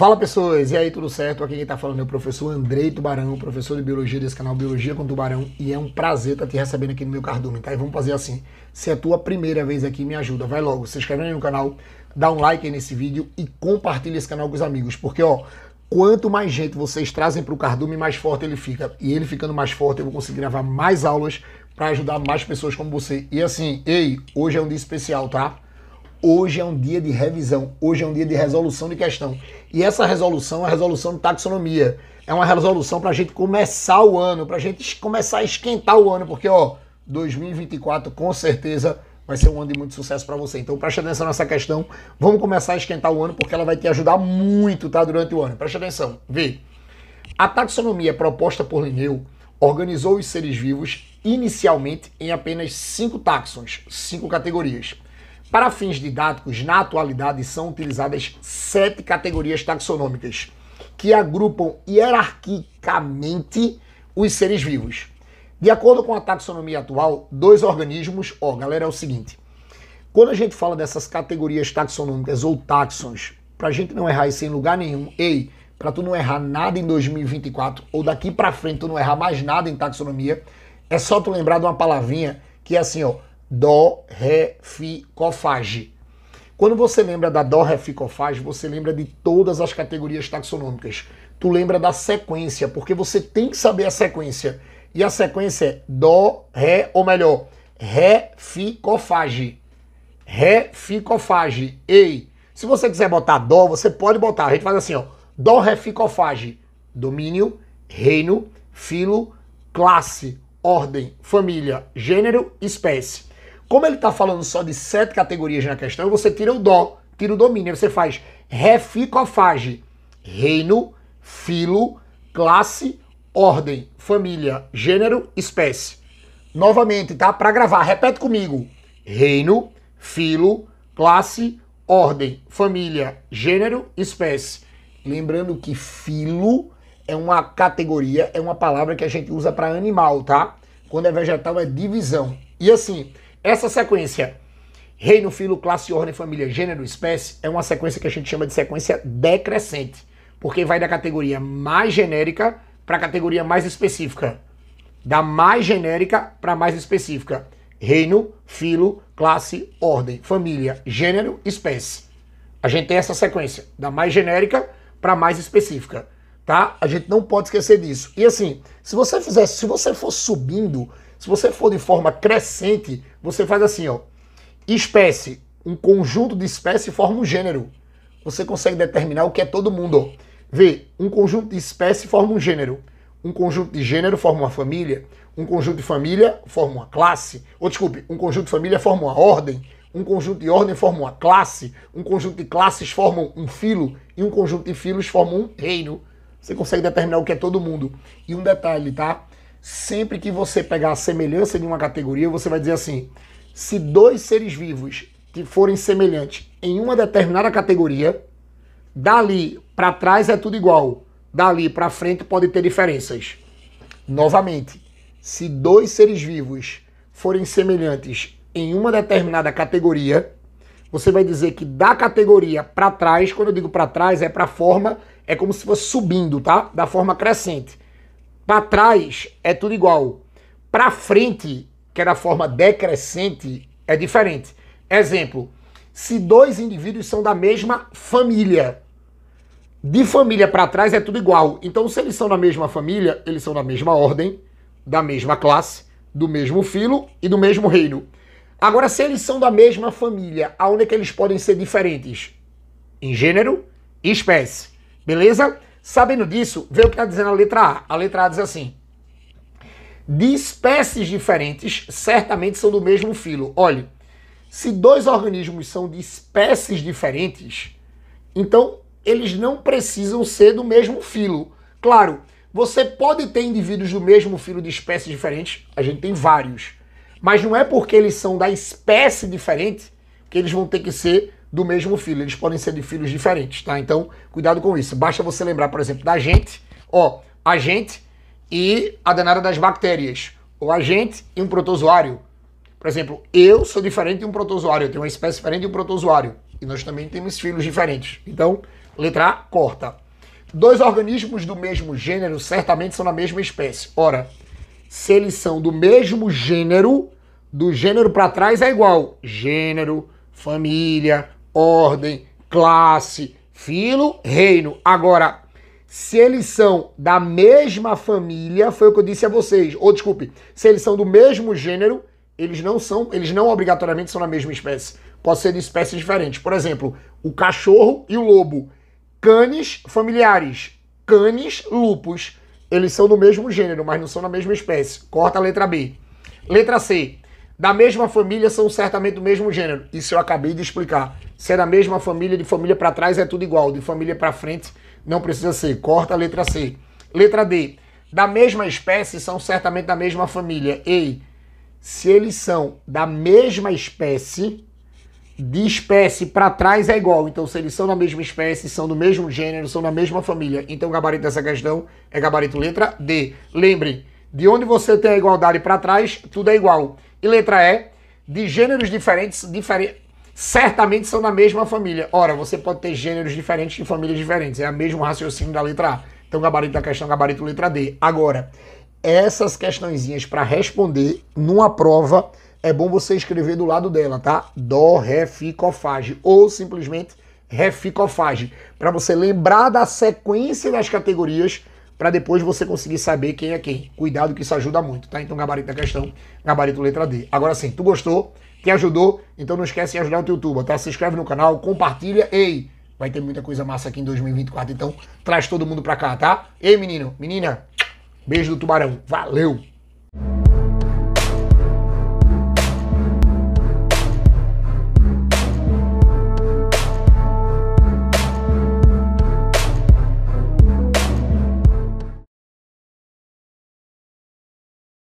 Fala pessoas, e aí tudo certo? Aqui quem está falando é o professor Andrei Tubarão, professor de Biologia desse canal Biologia com Tubarão, e é um prazer estar tá te recebendo aqui no meu cardume, tá? E vamos fazer assim, se é a tua primeira vez aqui, me ajuda, vai logo, se inscreve no canal, dá um like aí nesse vídeo e compartilha esse canal com os amigos, porque ó, quanto mais gente vocês trazem para o cardume, mais forte ele fica, e ele ficando mais forte eu vou conseguir gravar mais aulas para ajudar mais pessoas como você. E assim, ei, hoje é um dia especial, tá? Hoje é um dia de revisão, hoje é um dia de resolução de questão. E essa resolução é a resolução de taxonomia. É uma resolução para a gente começar o ano, para a gente começar a esquentar o ano, porque ó, 2024 com certeza vai ser um ano de muito sucesso para você. Então preste atenção nessa questão. Vamos começar a esquentar o ano porque ela vai te ajudar muito, tá, durante o ano. Preste atenção. Vê. A taxonomia proposta por Linneu organizou os seres vivos inicialmente em apenas cinco táxons, cinco categorias. Para fins didáticos, na atualidade, são utilizadas sete categorias taxonômicas que agrupam hierarquicamente os seres vivos. De acordo com a taxonomia atual, dois organismos, ó, galera, é o seguinte. Quando a gente fala dessas categorias taxonômicas ou taxons, a gente não errar isso em lugar nenhum, ei, para tu não errar nada em 2024 ou daqui para frente tu não errar mais nada em taxonomia, é só tu lembrar de uma palavrinha que é assim, ó, Dó, Ré, Fi, Cofage. Quando você lembra da Dó, Ré, Fi, Cofage, você lembra de todas as categorias taxonômicas. Tu lembra da sequência, porque você tem que saber a sequência. E a sequência é Dó, Ré, ou melhor, Ré, Fi, Cofage. Ré, Fi, Cofage. Ei, se você quiser botar Dó, você pode botar. A gente faz assim, ó. Dó, Ré, Fi, Cofage. Domínio, reino, filo, classe, ordem, família, gênero, espécie. Como ele está falando só de sete categorias na questão, você tira o dó, tira o domínio, você faz reficofage, reino, filo, classe, ordem, família, gênero, espécie. Novamente, tá? Para gravar, repete comigo. Reino, filo, classe, ordem, família, gênero, espécie. Lembrando que filo é uma categoria, é uma palavra que a gente usa para animal, tá? Quando é vegetal é divisão. E assim, essa sequência reino, filo, classe, ordem, família, gênero, espécie é uma sequência que a gente chama de sequência decrescente, porque vai da categoria mais genérica para a categoria mais específica. Da mais genérica para mais específica. Reino, filo, classe, ordem, família, gênero, espécie. A gente tem essa sequência, da mais genérica para mais específica, tá? A gente não pode esquecer disso. E assim, se você fizer, se você for subindo se você for de forma crescente, você faz assim, ó. Espécie, um conjunto de espécie forma um gênero. Você consegue determinar o que é todo mundo. Vê, um conjunto de espécie forma um gênero. Um conjunto de gênero forma uma família. Um conjunto de família forma uma classe. Ou desculpe, um conjunto de família forma uma ordem. Um conjunto de ordem forma uma classe. Um conjunto de classes formam um filo. E um conjunto de filos forma um reino. Você consegue determinar o que é todo mundo. E um detalhe, tá? Sempre que você pegar a semelhança de uma categoria, você vai dizer assim: se dois seres vivos que forem semelhantes em uma determinada categoria, dali para trás é tudo igual, dali para frente pode ter diferenças. Novamente, se dois seres vivos forem semelhantes em uma determinada categoria, você vai dizer que da categoria para trás, quando eu digo para trás, é para forma, é como se fosse subindo, tá? Da forma crescente. Para trás é tudo igual. Para frente, que é da forma decrescente, é diferente. Exemplo: se dois indivíduos são da mesma família, de família para trás é tudo igual. Então, se eles são da mesma família, eles são da mesma ordem, da mesma classe, do mesmo filo e do mesmo reino. Agora, se eles são da mesma família, aonde é que eles podem ser diferentes? Em gênero e espécie. Beleza? Sabendo disso, vê o que está dizendo a letra A. A letra A diz assim: de espécies diferentes, certamente são do mesmo filo. Olhe, se dois organismos são de espécies diferentes, então eles não precisam ser do mesmo filo. Claro, você pode ter indivíduos do mesmo filo de espécies diferentes, a gente tem vários, mas não é porque eles são da espécie diferente que eles vão ter que ser do mesmo filho. Eles podem ser de filhos diferentes, tá? Então, cuidado com isso. Basta você lembrar, por exemplo, da gente, ó, a gente e a danada das bactérias. Ou a gente e um protozoário. Por exemplo, eu sou diferente de um protozoário, eu tenho uma espécie diferente de um protozoário. E nós também temos filhos diferentes. Então, letra A, corta. Dois organismos do mesmo gênero certamente são da mesma espécie. Ora, se eles são do mesmo gênero, do gênero para trás é igual. Gênero, família, ordem, classe, filo, reino. Agora, se eles são da mesma família, foi o que eu disse a vocês. Ou desculpe, se eles são do mesmo gênero, eles não são, eles não obrigatoriamente são da mesma espécie. Pode ser de espécies diferentes. Por exemplo, o cachorro e o lobo. Canes familiares. Canes lupus. Eles são do mesmo gênero, mas não são da mesma espécie. Corta a letra B. Letra C da mesma família são certamente do mesmo gênero. Isso eu acabei de explicar. Se é da mesma família, de família para trás é tudo igual, de família para frente não precisa ser. Corta a letra C. Letra D. Da mesma espécie são certamente da mesma família. Ei, se eles são da mesma espécie, de espécie para trás é igual. Então, se eles são da mesma espécie, são do mesmo gênero, são da mesma família. Então, o gabarito dessa questão é gabarito letra D. Lembre de onde você tem a igualdade para trás, tudo é igual. E letra E, de gêneros diferentes, certamente são da mesma família. Ora, você pode ter gêneros diferentes de famílias diferentes. É o mesmo raciocínio da letra A. Então, gabarito da questão, gabarito letra D. Agora, essas questõezinhas para responder numa prova, é bom você escrever do lado dela, tá? Dó, ré, fi, cofage. Ou simplesmente Ré, Cofage, para você lembrar da sequência das categorias para depois você conseguir saber quem é quem. Cuidado que isso ajuda muito, tá? Então gabarito da questão, gabarito letra D. Agora sim, tu gostou? Te ajudou? Então não esquece de ajudar o teu tá? Se inscreve no canal, compartilha, ei! Vai ter muita coisa massa aqui em 2024, então traz todo mundo pra cá, tá? Ei, menino, menina, beijo do tubarão. Valeu!